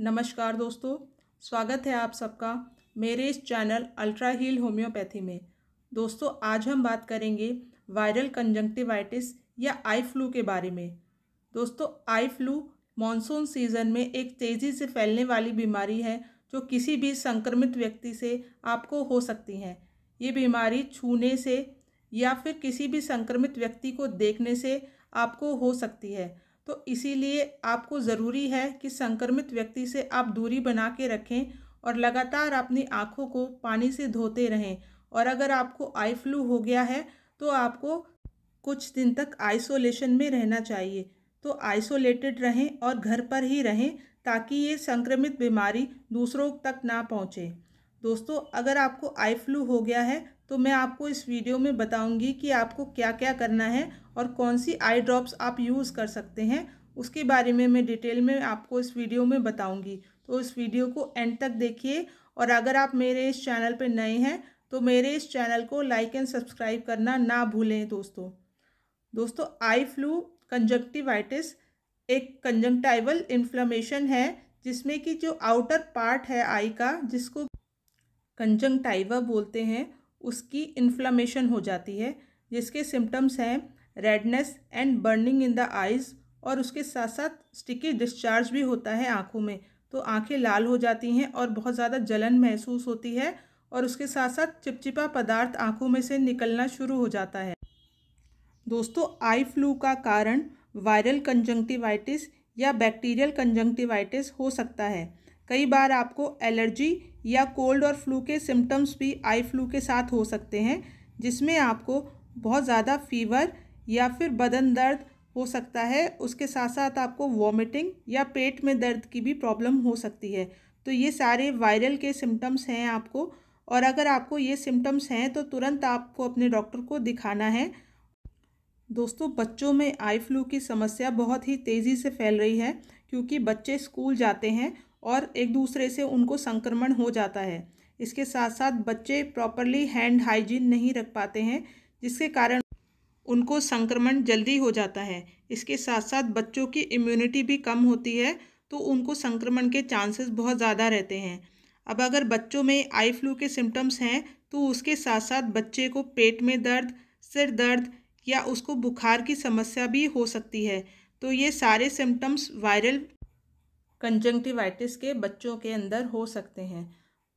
नमस्कार दोस्तों स्वागत है आप सबका मेरे इस चैनल अल्ट्रा हील होम्योपैथी में दोस्तों आज हम बात करेंगे वायरल कंजंक्टिवाइटिस या आई फ्लू के बारे में दोस्तों आई फ्लू मानसून सीज़न में एक तेज़ी से फैलने वाली बीमारी है जो किसी भी संक्रमित व्यक्ति से आपको हो सकती है ये बीमारी छूने से या फिर किसी भी संक्रमित व्यक्ति को देखने से आपको हो सकती है तो इसीलिए आपको ज़रूरी है कि संक्रमित व्यक्ति से आप दूरी बना के रखें और लगातार अपनी आँखों को पानी से धोते रहें और अगर आपको आई फ्लू हो गया है तो आपको कुछ दिन तक आइसोलेशन में रहना चाहिए तो आइसोलेटेड रहें और घर पर ही रहें ताकि ये संक्रमित बीमारी दूसरों तक ना पहुँचे दोस्तों अगर आपको आई फ्लू हो गया है तो मैं आपको इस वीडियो में बताऊंगी कि आपको क्या क्या करना है और कौन सी आई ड्रॉप्स आप यूज़ कर सकते हैं उसके बारे में मैं डिटेल में आपको इस वीडियो में बताऊंगी तो इस वीडियो को एंड तक देखिए और अगर आप मेरे इस चैनल पर नए हैं तो मेरे इस चैनल को लाइक एंड सब्सक्राइब करना ना भूलें दोस्तों दोस्तों आई फ्लू कंजक्टिवाइटिस एक कंजंक्टाइवल इन्फ्लमेशन है जिसमें कि जो आउटर पार्ट है आई का जिसको कंजंक्टाइवा बोलते हैं उसकी इन्फ्लामेशन हो जाती है जिसके सिम्टम्स हैं redness and burning in the eyes और उसके साथ साथ स्टिकी डिस्चार्ज भी होता है आँखों में तो आँखें लाल हो जाती हैं और बहुत ज़्यादा जलन महसूस होती है और उसके साथ साथ चिपचिपा पदार्थ आँखों में से निकलना शुरू हो जाता है दोस्तों आई फ्लू का कारण वायरल कंजंक्टिवाइटिस या बैक्टीरियल कंजंक्टिवाइटिस हो सकता है कई बार आपको एलर्जी या कोल्ड और फ्लू के सिम्टम्स भी आई फ्लू के साथ हो सकते हैं जिसमें आपको बहुत ज़्यादा फीवर या फिर बदन दर्द हो सकता है उसके साथ साथ आपको वॉमिटिंग या पेट में दर्द की भी प्रॉब्लम हो सकती है तो ये सारे वायरल के सिम्टम्स हैं आपको और अगर आपको ये सिम्टम्स हैं तो तुरंत आपको अपने डॉक्टर को दिखाना है दोस्तों बच्चों में आई फ्लू की समस्या बहुत ही तेज़ी से फैल रही है क्योंकि बच्चे स्कूल जाते हैं और एक दूसरे से उनको संक्रमण हो जाता है इसके साथ साथ बच्चे प्रॉपरली हैंड हाइजीन नहीं रख पाते हैं जिसके कारण उनको संक्रमण जल्दी हो जाता है इसके साथ साथ बच्चों की इम्यूनिटी भी कम होती है तो उनको संक्रमण के चांसेस बहुत ज़्यादा रहते हैं अब अगर बच्चों में आई फ्लू के सिम्टम्स हैं तो उसके साथ साथ बच्चे को पेट में दर्द सिर दर्द या उसको बुखार की समस्या भी हो सकती है तो ये सारे सिम्टम्स वायरल कंजंक्टिवाइटिस के बच्चों के अंदर हो सकते हैं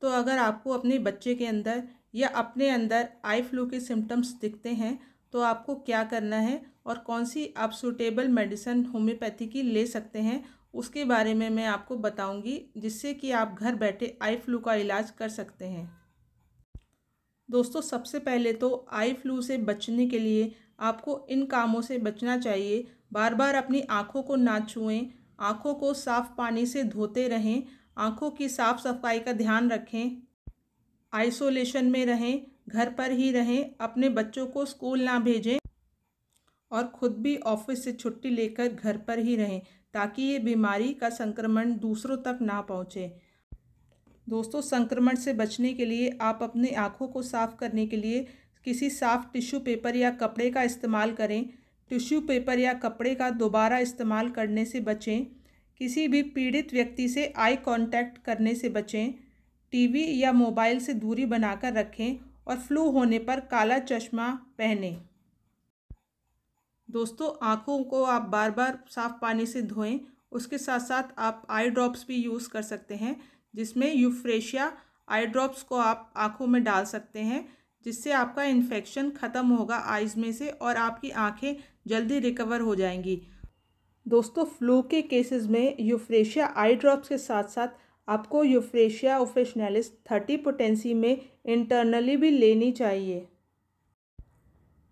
तो अगर आपको अपने बच्चे के अंदर या अपने अंदर आई फ्लू के सिम्टम्स दिखते हैं तो आपको क्या करना है और कौन सी आप सूटेबल मेडिसन होम्योपैथी की ले सकते हैं उसके बारे में मैं आपको बताऊंगी जिससे कि आप घर बैठे आई फ्लू का इलाज कर सकते हैं दोस्तों सबसे पहले तो आई फ्लू से बचने के लिए आपको इन कामों से बचना चाहिए बार बार अपनी आँखों को ना छुएं आँखों को साफ पानी से धोते रहें आँखों की साफ सफाई का ध्यान रखें आइसोलेशन में रहें घर पर ही रहें अपने बच्चों को स्कूल ना भेजें और ख़ुद भी ऑफिस से छुट्टी लेकर घर पर ही रहें ताकि ये बीमारी का संक्रमण दूसरों तक ना पहुँचे दोस्तों संक्रमण से बचने के लिए आप अपने आँखों को साफ़ करने के लिए किसी साफ़ टिश्यू पेपर या कपड़े का इस्तेमाल करें टिश्यू पेपर या कपड़े का दोबारा इस्तेमाल करने से बचें किसी भी पीड़ित व्यक्ति से आई कांटेक्ट करने से बचें टीवी या मोबाइल से दूरी बनाकर रखें और फ्लू होने पर काला चश्मा पहनें दोस्तों आँखों को आप बार बार साफ़ पानी से धोएं उसके साथ साथ आप आई ड्रॉप्स भी यूज़ कर सकते हैं जिसमें यूफ्रेशिया आई ड्रॉप्स को आप आँखों में डाल सकते हैं जिससे आपका इन्फेक्शन ख़त्म होगा आइज़ में से और आपकी आँखें जल्दी रिकवर हो जाएंगी दोस्तों फ्लू के केसेस में यूफ्रेशिया आई ड्रॉप्स के साथ साथ आपको यूफ्रेशिया ओफेशनैलिस थर्टी पोटेंसी में इंटरनली भी लेनी चाहिए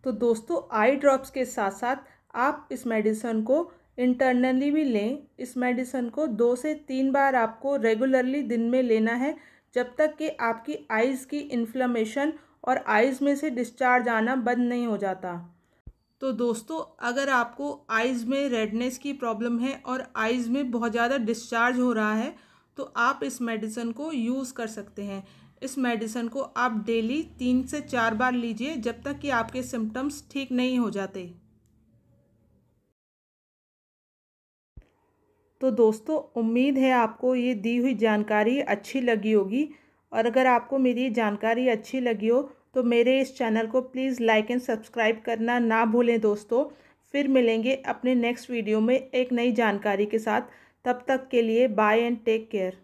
तो दोस्तों आई ड्रॉप्स के साथ साथ आप इस मेडिसन को इंटरनली भी लें इस मेडिसन को दो से तीन बार आपको रेगुलरली दिन में लेना है जब तक कि आपकी आइज़ की इन्फ्लमेशन और आइज़ में से डिस्चार्ज आना बंद नहीं हो जाता तो दोस्तों अगर आपको आइज़ में रेडनेस की प्रॉब्लम है और आइज़ में बहुत ज़्यादा डिस्चार्ज हो रहा है तो आप इस मेडिसिन को यूज़ कर सकते हैं इस मेडिसिन को आप डेली तीन से चार बार लीजिए जब तक कि आपके सिम्टम्स ठीक नहीं हो जाते तो दोस्तों उम्मीद है आपको ये दी हुई जानकारी अच्छी लगी होगी और अगर आपको मेरी जानकारी अच्छी लगी हो तो मेरे इस चैनल को प्लीज़ लाइक एंड सब्सक्राइब करना ना भूलें दोस्तों फिर मिलेंगे अपने नेक्स्ट वीडियो में एक नई जानकारी के साथ तब तक के लिए बाय एंड टेक केयर